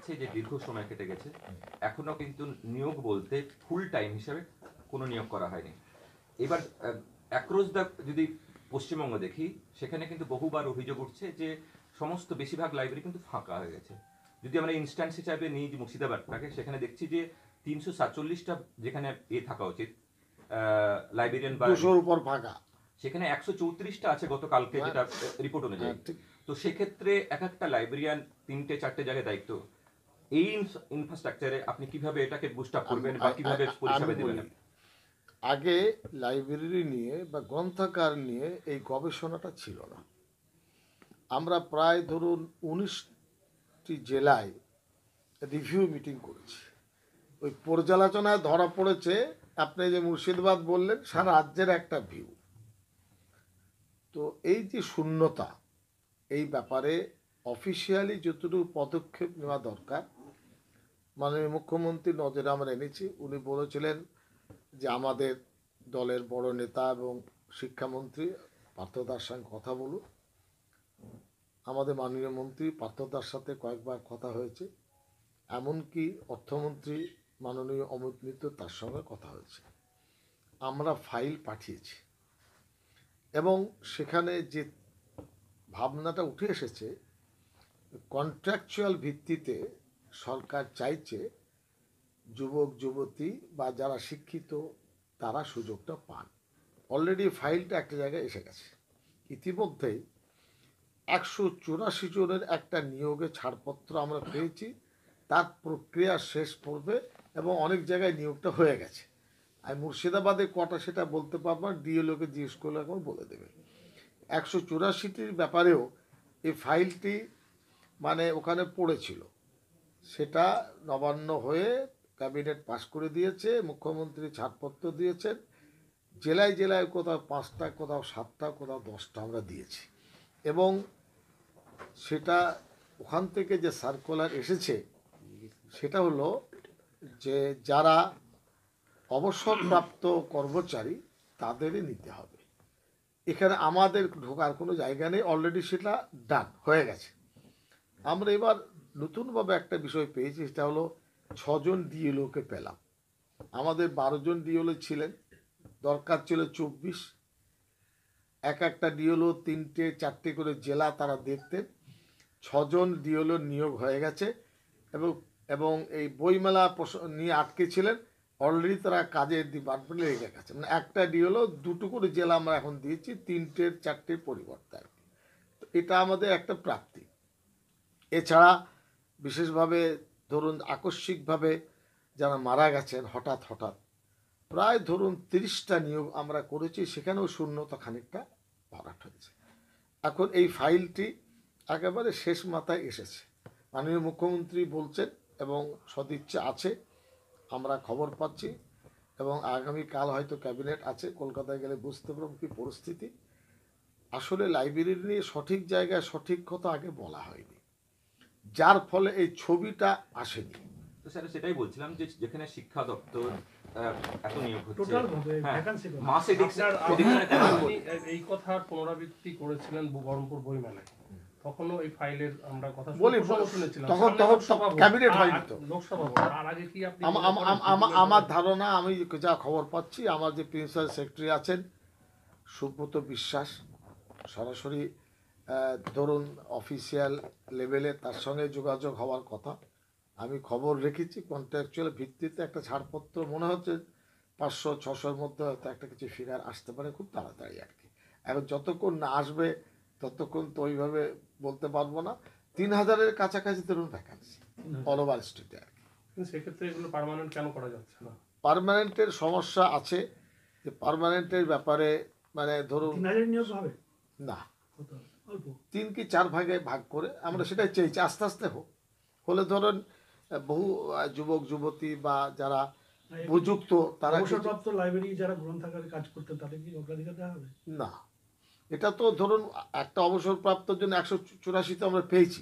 যাচ্ছে যে দীর্ঘ সময় কেটে গেছে এখনো কিন্তু নিয়োগ বলতে ফুল টাইম হিসাবে কোনো নিয়োগ করা হয়নি এবার অ্যাক্রস দ্য যদি পশ্চিমবঙ্গ দেখি সেখানে কিন্তু বহুবার অভিযোগ উঠছে যে সমস্ত বেশিরভাগ লাইব্রেরি কিন্তু ফাঁকা হয়ে গেছে যদি আমরা ইনস্ট্যান্স হিসাবে নিই যে মুর্শিদাবাদটাকে সেখানে দেখছি যে তিনশো সাতচল্লিশটা যেখানে এ থাকা উচিত লাইব্রেরিয়ান বা ফাঁকা সেখানে একশো চৌত্রিশটা আছে গতকালকে হ্যাঁ। যেটা রিপোর্ট অনুযায়ী হ্যাঁ, তো সেক্ষেত্রে এক একটা লাইব্রেরিয়ান তিনটে চারটে জায়গায় দায়িত্ব এই ইনফ্রাস্ট্রাকচারে আপনি কিভাবে এটাকে বুস্ট আপ করবেন বা কিভাবে পরিষেবা দেবেন আগে লাইব্রেরি নিয়ে বা গ্রন্থাগার নিয়ে এই গবেষণাটা ছিল না আমরা প্রায় ধরুন উনিশটি জেলায় রিভিউ মিটিং করেছি ওই পর্যালোচনায় ধরা পড়েছে আপনি যে মুর্শিদাবাদ বললেন সারা রাজ্যের একটা ভিউ তো এই যে শূন্যতা এই ব্যাপারে অফিসিয়ালি যতটুকু পদক্ষেপ নেওয়া দরকার মাননীয় মুখ্যমন্ত্রী নজরে আমরা এনেছি উনি বলেছিলেন যে আমাদের দলের বড় নেতা এবং শিক্ষামন্ত্রী পার্থদার সঙ্গে কথা বলুন আমাদের মাননীয় মন্ত্রী পার্থদার সাথে কয়েকবার কথা হয়েছে এমনকি অর্থমন্ত্রী মাননীয় অমিত মিত্র তার সঙ্গে কথা হয়েছে আমরা ফাইল পাঠিয়েছি এবং সেখানে যে ভাবনাটা উঠে এসেছে কন্ট্রাকচুয়াল ভিত্তিতে সরকার চাইছে যুবক যুবতী বা যারা শিক্ষিত তারা সুযোগটা পান অলরেডি ফাইলটা একটা জায়গায় এসে গেছে ইতিমধ্যেই একশো চুরাশি জনের একটা নিয়োগে ছাড়পত্র আমরা পেয়েছি তার প্রক্রিয়া শেষ পড়বে এবং অনেক জায়গায় নিয়োগটা হয়ে গেছে আর মুর্শিদাবাদে কটা সেটা বলতে পারবো না ডিএলওকে জিজ্ঞেস করলে এখন বলে দেবে একশো চুরাশিটির ব্যাপারেও এই ফাইলটি মানে ওখানে পড়েছিল সেটা নবান্ন হয়ে ক্যাবিনেট পাশ করে দিয়েছে মুখ্যমন্ত্রী ছাড়পত্র দিয়েছেন জেলায় জেলায় কোথাও পাঁচটা কোথাও সাতটা কোথাও দশটা আমরা দিয়েছি এবং সেটা ওখান থেকে যে সার্কুলার এসেছে সেটা হলো যে যারা অবসরপ্রাপ্ত কর্মচারী তাদেরই নিতে হবে এখানে আমাদের ঢোকার কোনো জায়গা নেই অলরেডি সেটা ডান হয়ে গেছে আমরা এবার নতুনভাবে একটা বিষয় পেয়েছি সেটা হলো ছজন ডিএলওকে পেলাম আমাদের বারোজন ডিএলও ছিলেন দরকার ছিল চব্বিশ এক একটা ডিএলও তিনটে চারটে করে জেলা তারা দেখতেন ছজন ডিএলও নিয়োগ হয়ে গেছে এবং এবং এই বইমেলা নিয়ে আটকে ছিলেন অলরেডি তারা কাজের ডিপার্টমেন্টে লেগে গেছে মানে একটা ডিএলও দুটো করে জেলা আমরা এখন দিয়েছি তিনটের চারটের পরিবর্তে আর কি এটা আমাদের একটা প্রাপ্তি এছাড়া বিশেষভাবে ধরুন আকস্মিকভাবে যারা মারা গেছেন হঠাৎ হঠাৎ প্রায় ধরুন তিরিশটা নিয়োগ আমরা করেছি সেখানেও শূন্যতা খানিকটা ভরাট হয়েছে এখন এই ফাইলটি একেবারে শেষ মাথায় এসেছে মাননীয় মুখ্যমন্ত্রী বলছেন এবং সদিচ্ছা আছে আমরা খবর পাচ্ছি এবং আগামীকাল হয়তো ক্যাবিনেট আছে কলকাতায় গেলে বুঝতে পারব কী পরিস্থিতি আসলে লাইব্রেরি নিয়ে সঠিক জায়গায় সঠিক কথা আগে বলা হয়নি যার ফলে এই ছবিটা আসেনি তো স্যার সেটাই বলছিলাম যে যেখানে শিক্ষা দপ্তর হ্যাঁ। এই ফাইলের কথা আমার ধারণা আমি যা খবর পাচ্ছি আমার যে প্রিন্সিপাল সেক্রেটারি আছেন সুব্রত বিশ্বাস সরাসরি ধরুন অফিসিয়াল লেভেলে তার সঙ্গে যোগাযোগ হওয়ার কথা আমি খবর রেখেছি কন্ট্রাকচুয়াল ভিত্তিতে একটা ছাড়পত্র মনে হচ্ছে পাঁচশো ছশোর মধ্যে হয়তো একটা কিছু ফিগার আসতে পারে খুব তাড়াতাড়ি আর কি এখন যতক্ষণ না আসবে ততক্ষণ তো ওইভাবে বলতে পারবো না তিন হাজারের কাছাকাছি ধরুন ভ্যাকান্সি অল ওভার স্টেটে আর কি সেক্ষেত্রে এগুলো পারমানেন্ট কেন করা যাচ্ছে না পারমানেন্টের সমস্যা আছে যে পারমানেন্টের ব্যাপারে মানে ধরুন না তিন কি চার ভাগে ভাগ করে আমরা সেটাই চাইছি আস্তে আস্তে হোক হলে ধরেন বহু যুবক যুবতী বা যারা উপযুক্ত তারা অবসরপ্রাপ্ত লাইব্রেরি যারা গ্রন্থাগারে কাজ করতে তাদের কি অগ্রাধিকার দেওয়া হবে না এটা তো ধরুন একটা অবসরপ্রাপ্তর জন্য একশো চুরাশিতে আমরা পেয়েছি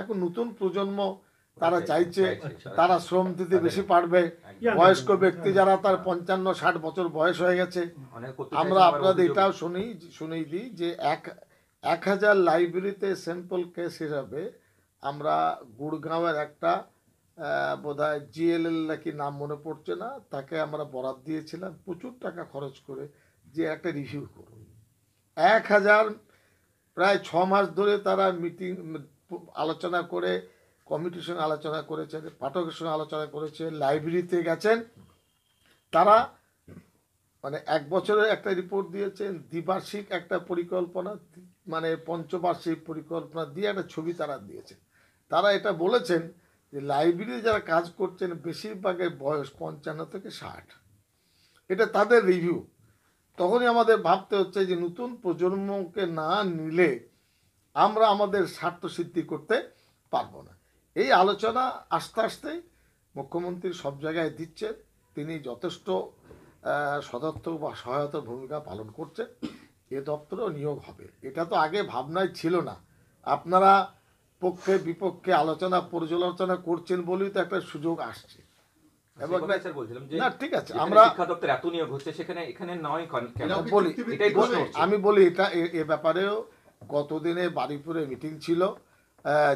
এখন নতুন প্রজন্ম তারা চাইছে তারা শ্রম দিতে বেশি পারবে বয়স্ক ব্যক্তি হ্যাঁ। যারা তার পঞ্চান্ন ষাট বছর বয়স হয়ে গেছে আমরা আপনাদের এটাও শুনি শুনেই দিই যে এক এক হাজার লাইব্রেরিতে স্যাম্পল কেস হিসাবে আমরা গুড়গাঁওয়ের একটা বোধহয় জিএলএল নাকি নাম মনে পড়ছে না তাকে আমরা বরাদ দিয়েছিলাম প্রচুর টাকা খরচ করে যে একটা রিভিউ করুন এক হাজার প্রায় ছ মাস ধরে তারা মিটিং আলোচনা করে কমিটির সঙ্গে আলোচনা করেছেন পাঠকের সঙ্গে আলোচনা করেছে লাইব্রেরিতে গেছেন তারা মানে এক বছরের একটা রিপোর্ট দিয়েছেন দ্বিবার্ষিক একটা পরিকল্পনা মানে পঞ্চবার্ষিক পরিকল্পনা দিয়ে একটা ছবি তারা দিয়েছে তারা এটা বলেছেন যে লাইব্রেরিতে যারা কাজ করছেন বেশিরভাগের বয়স পঞ্চান্ন থেকে ষাট এটা তাদের রিভিউ তখনই আমাদের ভাবতে হচ্ছে যে নতুন প্রজন্মকে না নিলে আমরা আমাদের স্বার্থ সিদ্ধি করতে পারবো না এই আলোচনা আস্তে আস্তে মুখ্যমন্ত্রী সব জায়গায় দিচ্ছে তিনি যথেষ্ট সদর্থক বা সহায়তার ভূমিকা পালন করছে এ দপ্তরেও নিয়োগ হবে এটা তো আগে ভাবনায় ছিল না আপনারা পক্ষে বিপক্ষে আলোচনা পর্যালোচনা করছেন বলেই তো একটা সুযোগ আসছে আমি বলি এটা এ ব্যাপারেও গতদিনে বাড়িপুরে মিটিং ছিল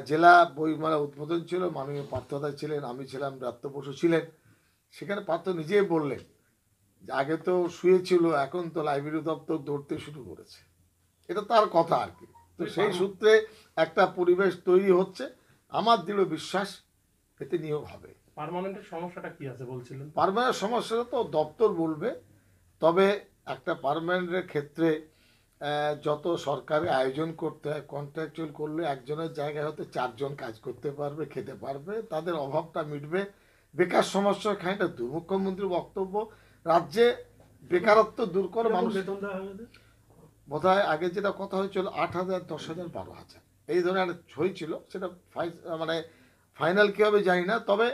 জেলা বইমেলা উদ্বোধন ছিল মাননীয় পার্থদা ছিলেন আমি ছিলাম রাত্র বসু ছিলেন সেখানে পার্থ নিজেই বললেন আগে তো শুয়েছিল এখন তো লাইব্রেরি দপ্তর দৌড়তে শুরু করেছে এটা তার কথা আর কি তো হ্যাঁ, সেই হ্যাঁ। সূত্রে একটা পরিবেশ তৈরি হচ্ছে আমার দৃঢ় বিশ্বাস এতে নিয়োগ হবে পারমানেন্টের সমস্যাটা কি আছে বলছিলেন পারমানেন্ট সমস্যাটা তো দপ্তর বলবে তবে একটা পারমানেন্টের ক্ষেত্রে যত সরকারে আয়োজন করতে হয় কন্ট্রাকচুয়াল করলে একজনের জায়গায় হয়তো চারজন কাজ করতে পারবে খেতে পারবে তাদের অভাবটা মিটবে বেকার সমস্যা খানিকটা দু মুখ্যমন্ত্রীর বক্তব্য রাজ্যে বেকারত্ব দূর করে মানুষ বোধ আগে যেটা কথা হয়েছিল আট হাজার দশ হাজার বারো হাজার এই ধরনের হয়েছিল সেটা মানে ফাইনাল কী হবে জানি না তবে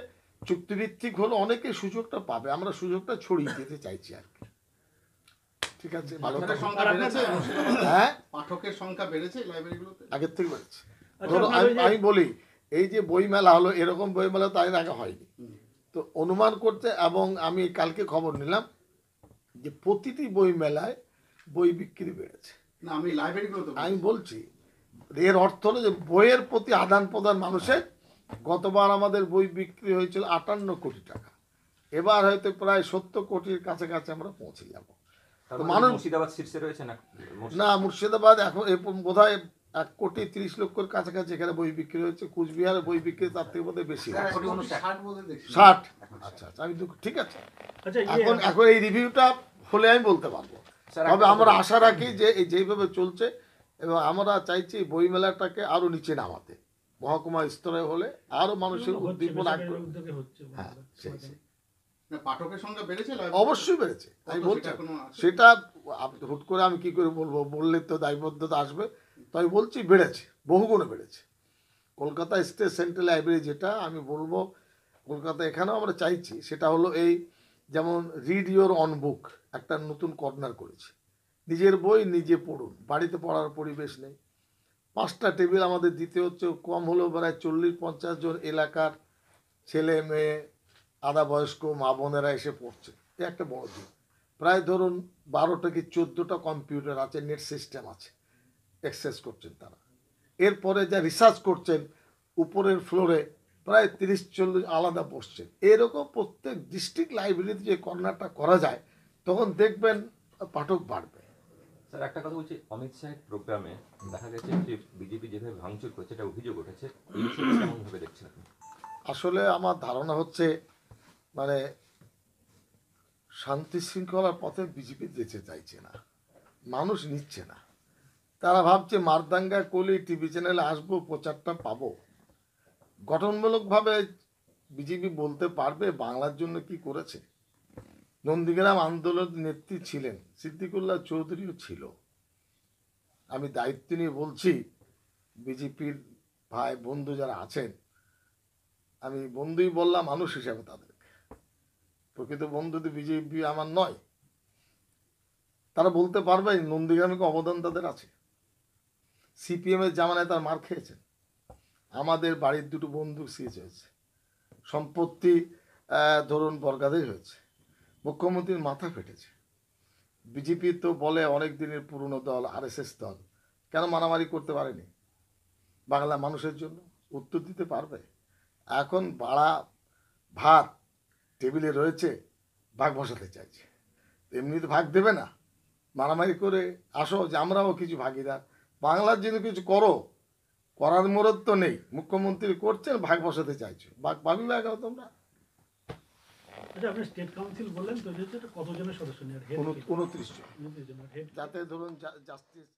চুক্তিভিত্তিক হলো অনেকে সুযোগটা পাবে আমরা সুযোগটা ছড়িয়ে দিতে চাইছি আর কি ঠিক আছে ভালো হ্যাঁ? হ্যাঁ পাঠকের সংখ্যা বেড়েছে আগের থেকে বেড়েছে আচ্ছা, আমি বলি এই যে বইমেলা হলো এরকম বইমেলা তাই আগে হয়নি তো অনুমান করতে এবং আমি কালকে খবর নিলাম যে প্রতিটি বই মেলায় বই বিক্রি বেড়েছে না আমি লাইব্রেরিগুলোতে আমি বলছি এর অর্থ হলো যে বইয়ের প্রতি আদান প্রদান মানুষের গতবার আমাদের বই বিক্রি হয়েছিল আটান্ন কোটি টাকা এবার হয়তো প্রায় সত্তর কোটির কাছাকাছি আমরা পৌঁছে যাব মানে মানুষ মুর্শিদাবাদ শীর্ষে রয়েছে না না মুর্শিদাবাদ এখন বোধ হয় এক কোটি ত্রিশ লক্ষর কাছাকাছি এখানে বই বিক্রি হয়েছে কুচবিহারে বই বিক্রি তার থেকে বোধহয় বেশি ষাট আচ্ছা আচ্ছা আমি ঠিক আছে আচ্ছা, ইয়ে এখন এখন এই রিভিউটা হলে আমি বলতে পারবো তবে আমরা আশা রাখি যে এই যেইভাবে চলছে এবং আমরা চাইছি বই মেলাটাকে আরো নিচে নামাতে মহকুমা স্তরে হলে আরও মানুষের উদ্দীপন হ্যাঁ, সেই অবশ্যই বেড়েছে আমি বলছি সেটা হুট করে আমি কি করে বলবো বললে তো দায়বদ্ধতা আসবে তাই বলছি বেড়েছে বহুগুণে বেড়েছে কলকাতা স্টেট সেন্ট্রাল লাইব্রেরি যেটা আমি বলবো কলকাতা এখানেও আমরা চাইছি সেটা হলো এই যেমন রিড ইউর অন বুক একটা নতুন কর্নার করেছি নিজের বই নিজে পড়ুন বাড়িতে পড়ার পরিবেশ নেই পাঁচটা টেবিল আমাদের দিতে হচ্ছে কম হলেও প্রায় চল্লিশ পঞ্চাশ জন এলাকার ছেলে মেয়ে আধা বয়স্ক মা বোনেরা এসে পড়ছে এ একটা বড় দিন প্রায় ধরুন বারোটা কি চোদ্দোটা কম্পিউটার আছে নেট সিস্টেম আছে এক্সারসাইজ করছেন তারা এরপরে যা রিসার্চ করছেন উপরের ফ্লোরে প্রায় তিরিশ চল্লিশ আলাদা বসছেন এরকম প্রত্যেক ডিস্ট্রিক্ট লাইব্রেরিতে যে কর্নারটা করা যায় তখন দেখবেন পাঠক বাড়বে স্যার একটা কথা বলছি অমিত শাহের প্রোগ্রামে দেখা গেছে যে বিজেপি যেভাবে ভাঙচুর করছে এটা অভিযোগ উঠেছে কেমনভাবে দেখছেন আসলে আমার ধারণা হচ্ছে মানে শান্তি শৃঙ্খলার পথে বিজেপি যেতে চাইছে না মানুষ নিচ্ছে না তারা ভাবছে মারদাঙ্গা কলি টিভি চ্যানেলে আসবো প্রচারটা পাবো গঠনমূলকভাবে বিজেপি বলতে পারবে বাংলার জন্য কি করেছে নন্দীগ্রাম আন্দোলন নেত্রী ছিলেন সিদ্দিকুল্লাহ চৌধুরীও ছিল আমি দায়িত্ব নিয়ে বলছি বিজেপির ভাই বন্ধু যারা আছেন আমি বন্ধুই বললাম মানুষ হিসাবে তাদেরকে প্রকৃত বন্ধু তো বিজেপি আমার নয় তারা বলতে পারবে নন্দীগ্রামে অবদান তাদের আছে সিপিএমের জামানায় তার মার খেয়েছেন আমাদের বাড়ির দুটো বন্ধু সিজ হয়েছে সম্পত্তি ধরুন বরগাদেই হয়েছে মুখ্যমন্ত্রীর মাথা ফেটেছে বিজেপি তো বলে অনেক দিনের পুরনো দল আরএসএস দল কেন মারামারি করতে পারেনি বাংলা মানুষের জন্য উত্তর দিতে পারবে এখন বাড়া ভাত টেবিলে রয়েছে ভাগ বসাতে চাইছে এমনি তো ভাগ দেবে না মারামারি করে আসো যে আমরাও কিছু ভাগিদার বাংলার জন্য কিছু করো করার মরত তো নেই মুখ্যমন্ত্রী করছেন ভাগ বসাতে চাইছো ভাগ পাবি কেন তোমরা আচ্ছা, উনত্রিশ জন যাতে ধরুন জাস্টিস